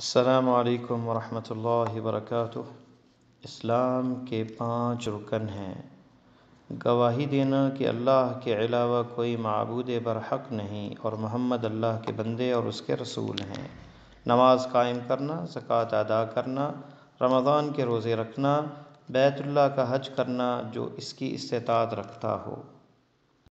السلام علیکم ورحمۃ اللہ وبرکاتہ اسلام کے پانچ رکن ہیں گواہی دینا کہ اللہ کے علاوہ کوئی معبود برحق نہیں اور محمد اللہ کے بندے اور اس کے رسول ہیں نماز قائم کرنا زکوٰۃ ادا کرنا رمضان کے روزے رکھنا بیت اللہ کا حج کرنا جو اس کی استطاعت رکھتا ہو